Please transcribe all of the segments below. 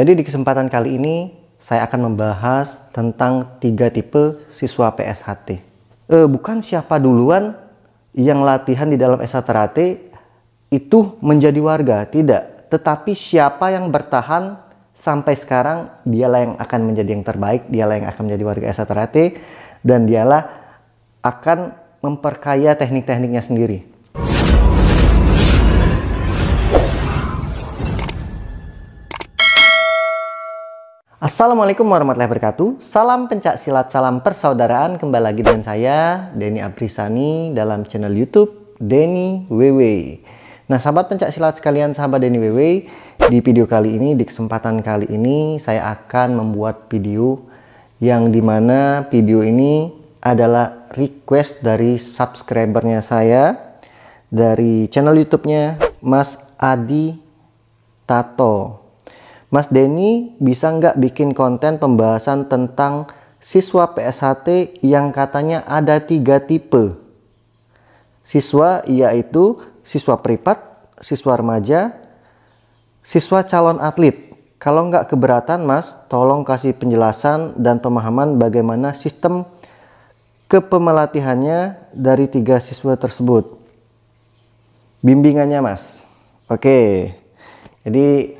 Jadi di kesempatan kali ini saya akan membahas tentang tiga tipe siswa PSHT. E, bukan siapa duluan yang latihan di dalam SHTRAT itu menjadi warga, tidak. Tetapi siapa yang bertahan sampai sekarang dialah yang akan menjadi yang terbaik, dialah yang akan menjadi warga SHTRAT dan dialah akan memperkaya teknik-tekniknya sendiri. Assalamualaikum warahmatullahi wabarakatuh. Salam pencak silat, salam persaudaraan. Kembali lagi dengan saya Denny Abrisani dalam channel YouTube Denny WW. Nah, sahabat pencak silat sekalian, sahabat Denny WW, di video kali ini, di kesempatan kali ini, saya akan membuat video yang dimana video ini adalah request dari subscribernya saya dari channel YouTube-nya Mas Adi Tato Mas Denny bisa nggak bikin konten pembahasan tentang siswa PSHT yang katanya ada tiga tipe? Siswa yaitu siswa privat, siswa remaja, siswa calon atlet. Kalau nggak keberatan mas, tolong kasih penjelasan dan pemahaman bagaimana sistem kepemelatihannya dari tiga siswa tersebut. Bimbingannya mas. Oke, jadi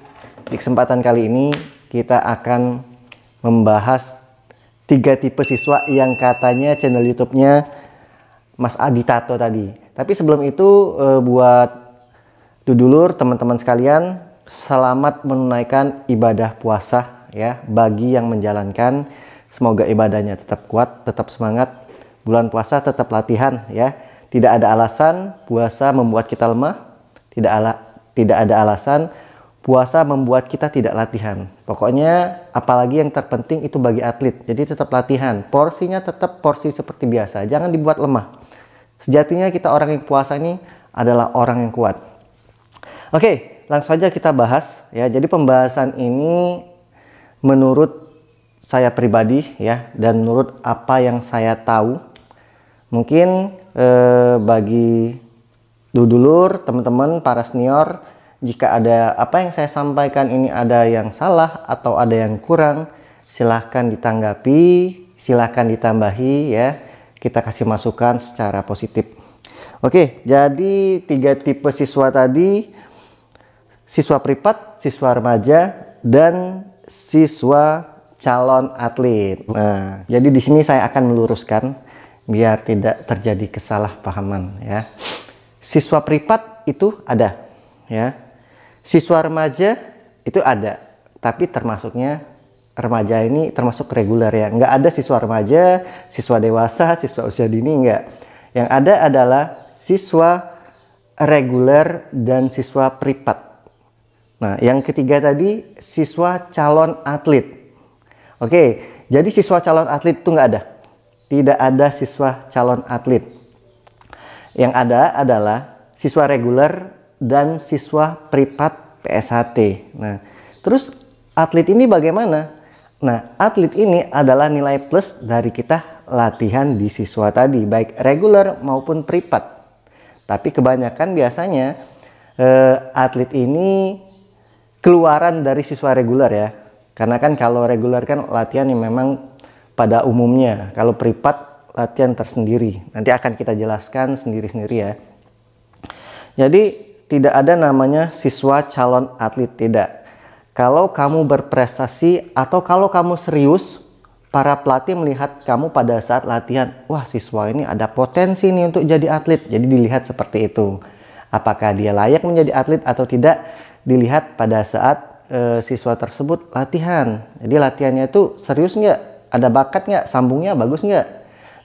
di kesempatan kali ini kita akan membahas tiga tipe siswa yang katanya channel YouTube-nya Mas Adi Tato tadi. Tapi sebelum itu eh, buat dudulur teman-teman sekalian, selamat menunaikan ibadah puasa ya bagi yang menjalankan. Semoga ibadahnya tetap kuat, tetap semangat. Bulan puasa tetap latihan ya. Tidak ada alasan puasa membuat kita lemah. Tidak ala, tidak ada alasan puasa membuat kita tidak latihan. Pokoknya apalagi yang terpenting itu bagi atlet. Jadi tetap latihan. Porsinya tetap porsi seperti biasa. Jangan dibuat lemah. Sejatinya kita orang yang puasa ini adalah orang yang kuat. Oke, langsung aja kita bahas ya. Jadi pembahasan ini menurut saya pribadi ya dan menurut apa yang saya tahu mungkin eh, bagi dudulur, teman-teman para senior jika ada apa yang saya sampaikan ini ada yang salah atau ada yang kurang, silahkan ditanggapi, silahkan ditambahi ya. Kita kasih masukan secara positif. Oke, jadi tiga tipe siswa tadi, siswa privat, siswa remaja, dan siswa calon atlet. Nah, jadi di sini saya akan meluruskan biar tidak terjadi kesalahpahaman ya. Siswa privat itu ada ya. Siswa remaja itu ada, tapi termasuknya remaja ini termasuk reguler ya. Nggak ada siswa remaja, siswa dewasa, siswa usia dini nggak. Yang ada adalah siswa reguler dan siswa pripat. Nah, yang ketiga tadi siswa calon atlet. Oke, jadi siswa calon atlet itu nggak ada. Tidak ada siswa calon atlet. Yang ada adalah siswa reguler dan siswa privat PSHT. Nah, terus atlet ini bagaimana? Nah, atlet ini adalah nilai plus dari kita latihan di siswa tadi, baik reguler maupun privat. Tapi kebanyakan biasanya eh, atlet ini keluaran dari siswa reguler ya. Karena kan kalau reguler kan latihan yang memang pada umumnya, kalau privat latihan tersendiri. Nanti akan kita jelaskan sendiri-sendiri ya. Jadi tidak ada namanya siswa calon atlet tidak. Kalau kamu berprestasi atau kalau kamu serius, para pelatih melihat kamu pada saat latihan, wah siswa ini ada potensi nih untuk jadi atlet. Jadi dilihat seperti itu. Apakah dia layak menjadi atlet atau tidak dilihat pada saat e, siswa tersebut latihan. Jadi latihannya itu serius nggak? Ada bakat nggak? Sambungnya bagus nggak?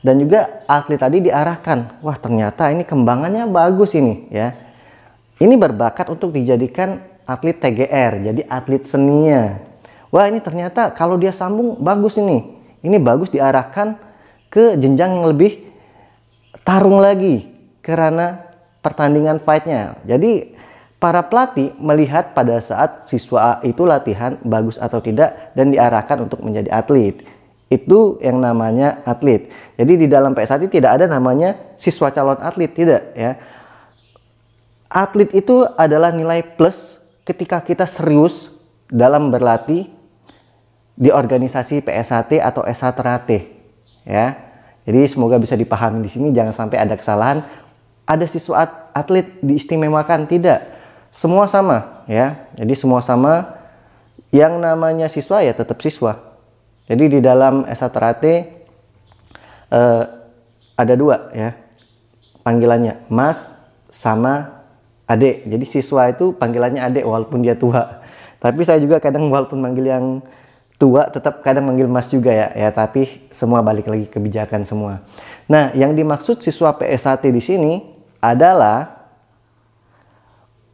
Dan juga atlet tadi diarahkan, wah ternyata ini kembangannya bagus ini ya ini berbakat untuk dijadikan atlet TGR, jadi atlet seninya. Wah ini ternyata kalau dia sambung bagus ini. Ini bagus diarahkan ke jenjang yang lebih tarung lagi karena pertandingan fightnya. Jadi para pelatih melihat pada saat siswa itu latihan bagus atau tidak dan diarahkan untuk menjadi atlet. Itu yang namanya atlet. Jadi di dalam PSAT tidak ada namanya siswa calon atlet, tidak ya atlet itu adalah nilai plus ketika kita serius dalam berlatih di organisasi PSHT atau s ya. Jadi semoga bisa dipahami di sini jangan sampai ada kesalahan. Ada siswa atlet diistimewakan tidak. Semua sama ya. Jadi semua sama yang namanya siswa ya tetap siswa. Jadi di dalam s eh, ada dua ya panggilannya mas sama adik. Jadi siswa itu panggilannya adik walaupun dia tua. Tapi saya juga kadang walaupun manggil yang tua tetap kadang manggil mas juga ya. Ya tapi semua balik lagi kebijakan semua. Nah, yang dimaksud siswa PSAT di sini adalah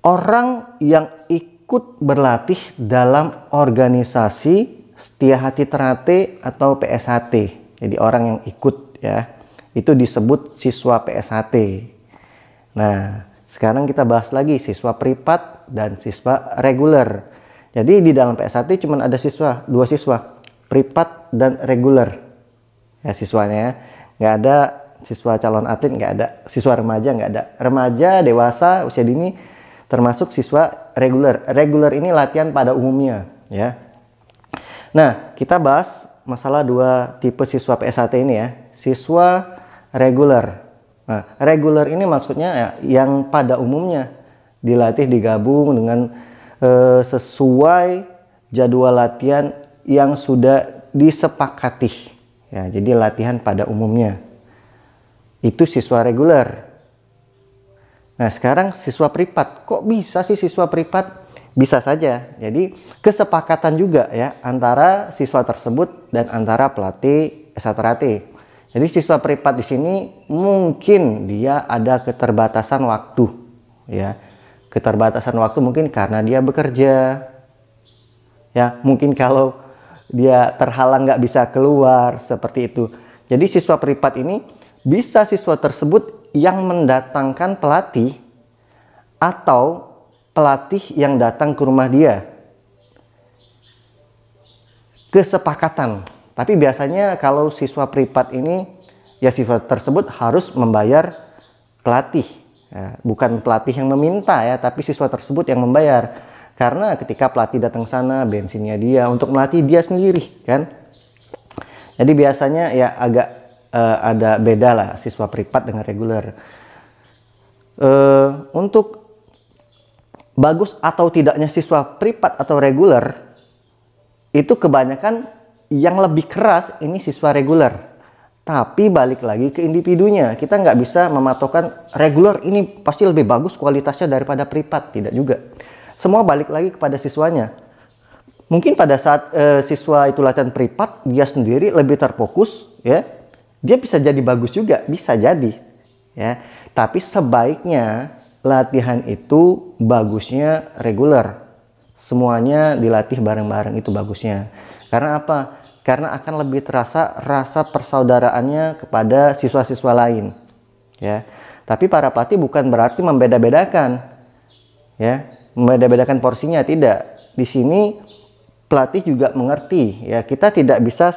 orang yang ikut berlatih dalam organisasi setia hati terate atau PSHT. Jadi orang yang ikut ya. Itu disebut siswa PSHT. Nah, sekarang kita bahas lagi siswa privat dan siswa reguler. Jadi di dalam PS1 cuma ada siswa, dua siswa, privat dan reguler. Ya siswanya ya. nggak ada siswa calon atlet nggak ada, siswa remaja nggak ada. Remaja, dewasa, usia dini termasuk siswa reguler. Reguler ini latihan pada umumnya ya. Nah, kita bahas masalah dua tipe siswa psat ini ya. Siswa reguler Nah, reguler ini maksudnya ya, yang pada umumnya dilatih digabung dengan eh, sesuai jadwal latihan yang sudah disepakati. Ya, jadi latihan pada umumnya. Itu siswa reguler. Nah, sekarang siswa privat. Kok bisa sih siswa privat? Bisa saja. Jadi, kesepakatan juga ya antara siswa tersebut dan antara pelatih esaterati. Eh, jadi siswa privat di sini mungkin dia ada keterbatasan waktu ya. Keterbatasan waktu mungkin karena dia bekerja. Ya, mungkin kalau dia terhalang nggak bisa keluar seperti itu. Jadi siswa privat ini bisa siswa tersebut yang mendatangkan pelatih atau pelatih yang datang ke rumah dia. Kesepakatan tapi biasanya kalau siswa privat ini ya siswa tersebut harus membayar pelatih. Ya, bukan pelatih yang meminta ya, tapi siswa tersebut yang membayar. Karena ketika pelatih datang sana, bensinnya dia untuk melatih dia sendiri, kan? Jadi biasanya ya agak uh, ada beda lah siswa privat dengan reguler. Uh, untuk bagus atau tidaknya siswa privat atau reguler itu kebanyakan yang lebih keras ini siswa reguler. Tapi balik lagi ke individunya. Kita nggak bisa mematokkan reguler ini pasti lebih bagus kualitasnya daripada privat. Tidak juga. Semua balik lagi kepada siswanya. Mungkin pada saat e, siswa itu latihan privat, dia sendiri lebih terfokus, ya. Dia bisa jadi bagus juga, bisa jadi, ya. Tapi sebaiknya latihan itu bagusnya reguler. Semuanya dilatih bareng-bareng itu bagusnya. Karena apa? karena akan lebih terasa rasa persaudaraannya kepada siswa-siswa lain. Ya. Tapi para pati bukan berarti membeda-bedakan. Ya, membeda-bedakan porsinya tidak. Di sini pelatih juga mengerti ya, kita tidak bisa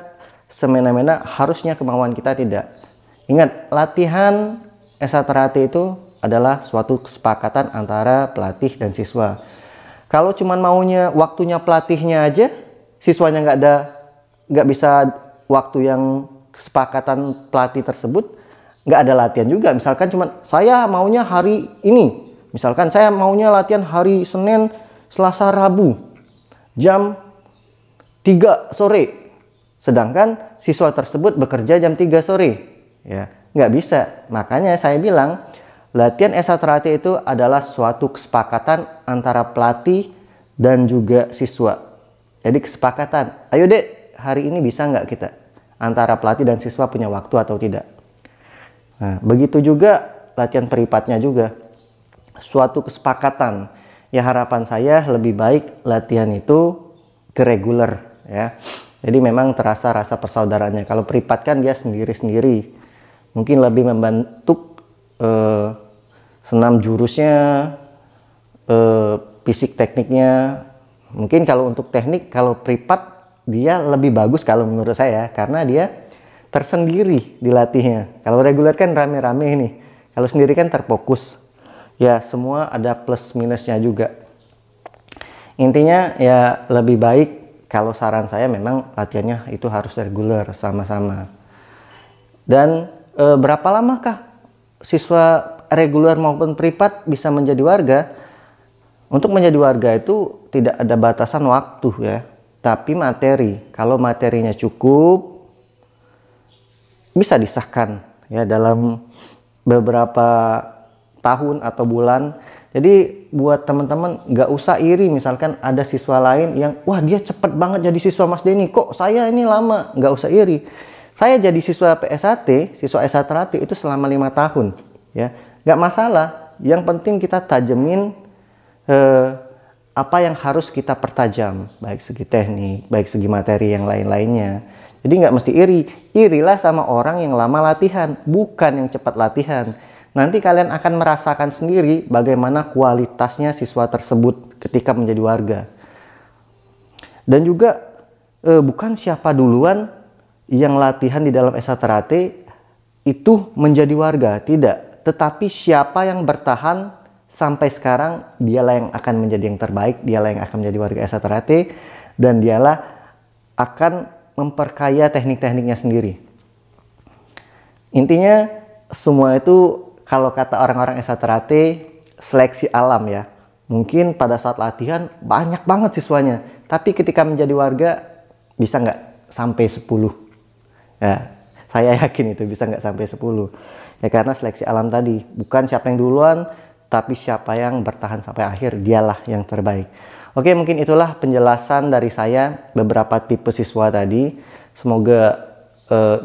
semena-mena harusnya kemauan kita tidak. Ingat, latihan esa terhati itu adalah suatu kesepakatan antara pelatih dan siswa. Kalau cuman maunya waktunya pelatihnya aja, siswanya nggak ada nggak bisa waktu yang kesepakatan pelatih tersebut nggak ada latihan juga misalkan cuma saya maunya hari ini misalkan saya maunya latihan hari Senin Selasa Rabu jam 3 sore sedangkan siswa tersebut bekerja jam 3 sore ya nggak bisa makanya saya bilang latihan esa terati itu adalah suatu kesepakatan antara pelatih dan juga siswa jadi kesepakatan ayo dek hari ini bisa nggak kita antara pelatih dan siswa punya waktu atau tidak. Nah, begitu juga latihan peripatnya juga suatu kesepakatan. Ya harapan saya lebih baik latihan itu ke reguler ya. Jadi memang terasa rasa persaudaranya. Kalau peripat kan dia sendiri-sendiri. Mungkin lebih membentuk eh, senam jurusnya, eh, fisik tekniknya. Mungkin kalau untuk teknik kalau peripat dia lebih bagus kalau menurut saya karena dia tersendiri dilatihnya. Kalau reguler kan rame-rame ini. Kalau sendiri kan terfokus. Ya semua ada plus minusnya juga. Intinya ya lebih baik kalau saran saya memang latihannya itu harus reguler sama-sama. Dan e, berapa lamakah siswa reguler maupun privat bisa menjadi warga? Untuk menjadi warga itu tidak ada batasan waktu ya tapi materi kalau materinya cukup bisa disahkan ya dalam beberapa tahun atau bulan jadi buat teman-teman nggak usah iri misalkan ada siswa lain yang wah dia cepet banget jadi siswa Mas Denny kok saya ini lama nggak usah iri saya jadi siswa PSAT siswa S1 itu selama lima tahun ya nggak masalah yang penting kita tajemin eh, apa yang harus kita pertajam, baik segi teknik, baik segi materi yang lain-lainnya. Jadi nggak mesti iri, irilah sama orang yang lama latihan, bukan yang cepat latihan. Nanti kalian akan merasakan sendiri bagaimana kualitasnya siswa tersebut ketika menjadi warga. Dan juga eh, bukan siapa duluan yang latihan di dalam Esa Terate itu menjadi warga, tidak. Tetapi siapa yang bertahan sampai sekarang dialah yang akan menjadi yang terbaik, dialah yang akan menjadi warga Esa Terate dan dialah akan memperkaya teknik-tekniknya sendiri. Intinya semua itu kalau kata orang-orang Esa Terate seleksi alam ya. Mungkin pada saat latihan banyak banget siswanya, tapi ketika menjadi warga bisa nggak sampai 10. Ya, saya yakin itu bisa nggak sampai 10. Ya karena seleksi alam tadi, bukan siapa yang duluan, tapi siapa yang bertahan sampai akhir dialah yang terbaik. Oke, mungkin itulah penjelasan dari saya beberapa tipe siswa tadi. Semoga eh,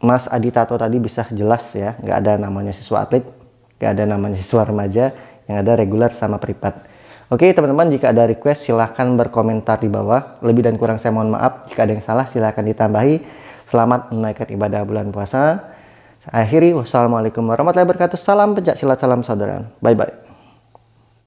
Mas Aditato tadi bisa jelas ya, nggak ada namanya siswa atlet, nggak ada namanya siswa remaja, yang ada reguler sama privat. Oke teman-teman jika ada request silahkan berkomentar di bawah. Lebih dan kurang saya mohon maaf. Jika ada yang salah silahkan ditambahi. Selamat menaikkan ibadah bulan puasa. Saya akhiri, wassalamualaikum warahmatullahi wabarakatuh. Salam pencak silat, salam saudara. Bye-bye.